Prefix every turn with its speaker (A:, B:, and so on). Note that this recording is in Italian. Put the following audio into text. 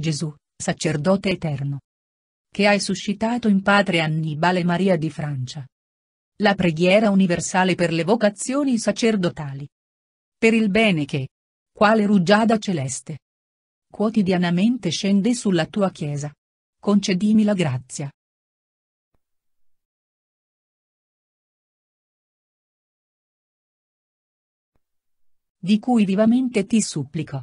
A: Gesù, sacerdote eterno. Che hai suscitato in padre Annibale Maria di Francia.
B: La preghiera universale per le vocazioni sacerdotali. Per il bene che, quale rugiada celeste, quotidianamente scende sulla tua
A: Chiesa. Concedimi la grazia. Di cui vivamente ti supplico.